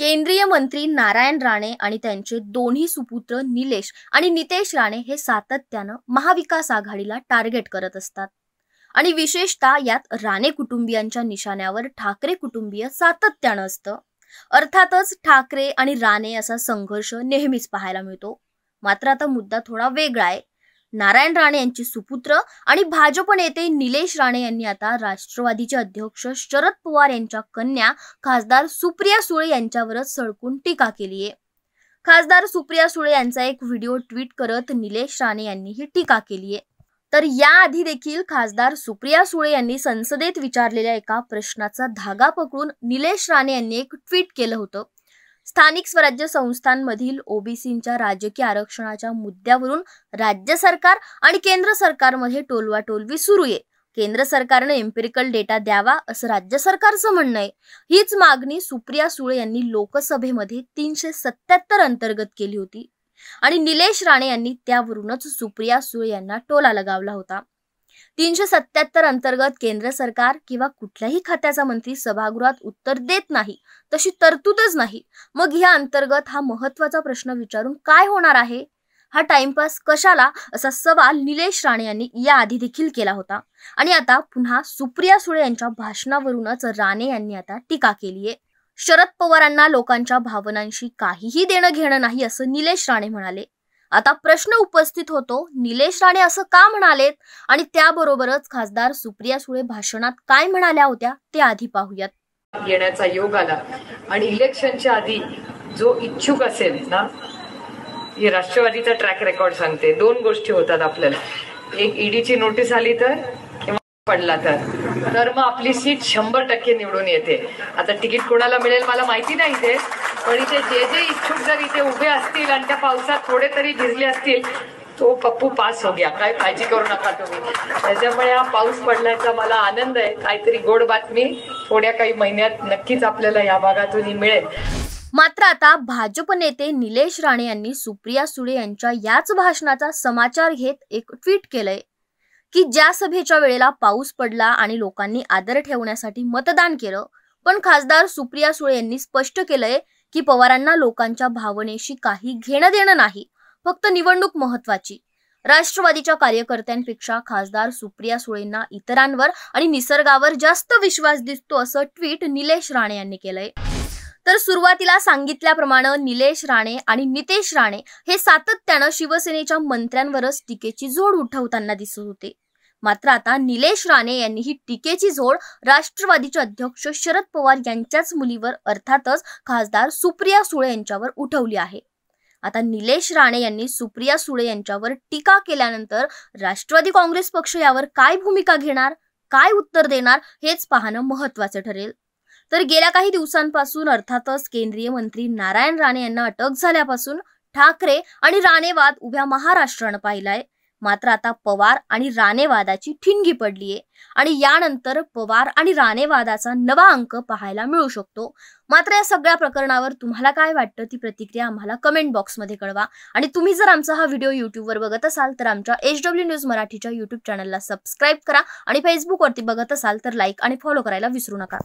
केंद्रीय मंत्री नारायण राणे आणि त्यांचे दोन्ही सुपुत्र निलेश आणि नितेश राणे हे सातत्यानं महाविकास आघाडीला टार्गेट करत असतात आणि विशेषतः यात राणे कुटुंबियांच्या निशाण्यावर ठाकरे कुटुंबीय सातत्यानं असतं अर्थातच ठाकरे आणि राणे असा संघर्ष नेहमीच पाहायला मिळतो मात्र आता मुद्दा थोडा वेगळा आहे नारायण राणे यांचे सुपुत्र आणि भाजप नेते निलेश राणे यांनी आता राष्ट्रवादीचे अध्यक्ष शरद पवार यांच्या कन्या खासदार सुप्रिया सुळे यांच्यावरच सडकून टीका केली आहे खासदार सुप्रिया सुळे यांचा एक व्हिडिओ ट्विट करत निलेश राणे यांनी ही टीका केली आहे तर याआधी देखील खासदार सुप्रिया सुळे यांनी संसदेत विचारलेल्या एका प्रश्नाचा धागा पकडून निलेश राणे यांनी एक ट्विट केलं होतं स्थानिक स्वराज्य संस्थांमधील ओबीसींच्या राजकीय आरक्षणाच्या मुद्द्यावरून राज्य सरकार आणि केंद्र सरकारमध्ये टोलवाटोलवी सुरू आहे केंद्र सरकारने एम्पिरिकल डेटा द्यावा असं राज्य सरकारचं म्हणणं आहे हीच मागणी सुप्रिया सुळे यांनी लोकसभेमध्ये तीनशे सत्याहत्तर अंतर्गत केली होती आणि निलेश राणे यांनी त्यावरूनच सुप्रिया सुळे यांना टोला लगावला होता तीनशे सत्याहत्तर अंतर्गत केंद्र सरकार किंवा कुठल्याही खात्याचा मंत्री सभागृहात उत्तर देत नाही तशी तरतूदच नाही मग या अंतर्गत हा महत्वाचा प्रश्न विचारून काय होणार आहे हा टाइमपास कशाला असा सवाल निलेश राणे यांनी याआधी देखील केला होता आणि आता पुन्हा सुप्रिया सुळे यांच्या भाषणावरूनच राणे यांनी आता टीका केली आहे शरद पवारांना लोकांच्या भावनांशी काहीही देणं घेणं नाही असं निलेश राणे म्हणाले आता प्रश्न उपस्थित होतो निलेश राणे असं का म्हणालेत आणि त्याबरोबरच खासदार सुप्रिया सुळे भाषणात काय म्हणाल्या होत्या ते आधी पाहूयात येण्याचा योग आला आणि इलेक्शनच्या आधी जो इच्छुक असेल ना हे राष्ट्रवादीचा ट्रॅक रेकॉर्ड सांगते दोन गोष्टी होतात आपल्याला एक ईडीची e नोटीस आली तर पडला तर तर मग आपली सीट शंभर टक्के निवडून येते आता तिकीट कोणाला मिळेल मला माहिती नाही ते पण इथे जे जे इच्छुक जर इथे उभे असतील आणि त्या पावसात थोडे तरी भिजले असतील तो पप्पू पास हो गया काय काळजी करू नका तुम्ही त्याच्यामुळे हा पाऊस पडल्याचा मला आनंद आहे काहीतरी गोड बातमी थोड्या काही महिन्यात नक्कीच आपल्याला या भागातून मिळेल मात्र आता भाजप नेते निलेश राणे यांनी सुप्रिया सुळे यांच्या याच भाषणाचा समाचार घेत एक ट्विट केलंय की ज्या सभेच्या वेळेला पाऊस पडला आणि लोकांनी आदर ठेवण्यासाठी मतदान केलं पण खासदार सुप्रिया सुळे यांनी स्पष्ट केलंय की पवारांना लोकांच्या भावनेशी काही घेणं देणं नाही फक्त निवडणूक महत्वाची राष्ट्रवादीच्या कार्यकर्त्यांपेक्षा खासदार सुप्रिया सुळेंना इतरांवर आणि निसर्गावर जास्त विश्वास दिसतो असं ट्विट निलेश राणे यांनी केलंय तर सुरुवातीला सांगितल्याप्रमाणे निलेश राणे आणि नितेश राणे हे सातत्यानं शिवसेनेच्या मंत्र्यांवरच टीकेची जोड उठवताना दिसत होते मात्र आता निलेश राणे यांनी ही टीकेची झोड राष्ट्रवादीचे अध्यक्ष शरद पवार यांच्याच मुलीवर अर्थातच खासदार सुप्रिया सुळे यांच्यावर उठवली आहे आता निलेश राणे यांनी सुप्रिया सुळे यांच्यावर टीका केल्यानंतर राष्ट्रवादी काँग्रेस पक्ष यावर काय भूमिका घेणार काय उत्तर देणार हेच पाहणं महत्वाचं ठरेल तर गेल्या काही दिवसांपासून अर्थातच केंद्रीय मंत्री नारायण राणे यांना अटक झाल्यापासून ठाकरे आणि राणेवाद उभ्या महाराष्ट्रानं पाहिलाय मात्र आता पवार आणि राणेवादाची ठिणगी पडलीये आणि यानंतर पवार आणि राणेवादाचा नवा अंक पाहायला मिळू शकतो मात्र या सगळ्या प्रकरणावर तुम्हाला काय वाटतं ती प्रतिक्रिया आम्हाला कमेंट बॉक्समध्ये कळवा आणि तुम्ही जर आमचा हा व्हिडिओ युट्यूबवर बघत असाल तर आमच्या एच डब्ल्यू न्यूज मराठीच्या युट्यूब चॅनलला सबस्क्राईब करा आणि फेसबुकवरती बघत असाल तर लाईक आणि फॉलो करायला विसरू नका